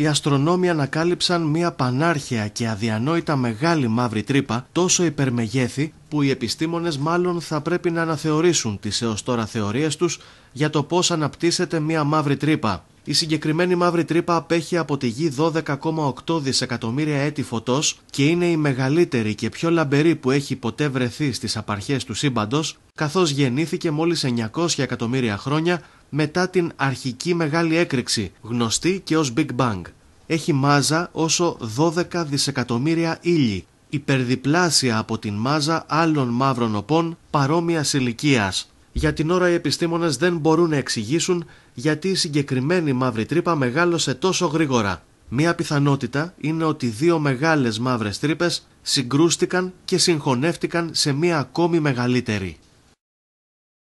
οι αστρονόμοι ανακάλυψαν μια πανάρχαια και αδιανόητα μεγάλη μαύρη τρύπα τόσο υπερμεγέθη που οι επιστήμονες μάλλον θα πρέπει να αναθεωρήσουν τις έως τώρα θεωρίες τους για το πώς αναπτύσσεται μια μαύρη τρύπα. Η συγκεκριμένη μαύρη τρύπα απέχει από τη γη 12,8 δισεκατομμύρια έτη φωτός και είναι η μεγαλύτερη και πιο λαμπερή που έχει ποτέ βρεθεί στις απαρχές του σύμπαντος, καθώς γεννήθηκε μόλις 900 εκατομμύρια χρόνια μετά την αρχική μεγάλη έκρηξη, γνωστή και ως Big Bang. Έχει μάζα όσο 12 δισεκατομμύρια ύλη, υπερδιπλάσια από την μάζα άλλων μαύρων οπών παρόμοιας ηλικίας για την ώρα οι επιστήμονες δεν μπορούν να εξηγήσουν γιατί η συγκεκριμένη μαύρη τρύπα μεγάλωσε τόσο γρήγορα. Μία πιθανότητα είναι ότι δύο μεγάλες μαύρες τρύπες συγκρούστηκαν και συγχωνεύτηκαν σε μία ακόμη μεγαλύτερη.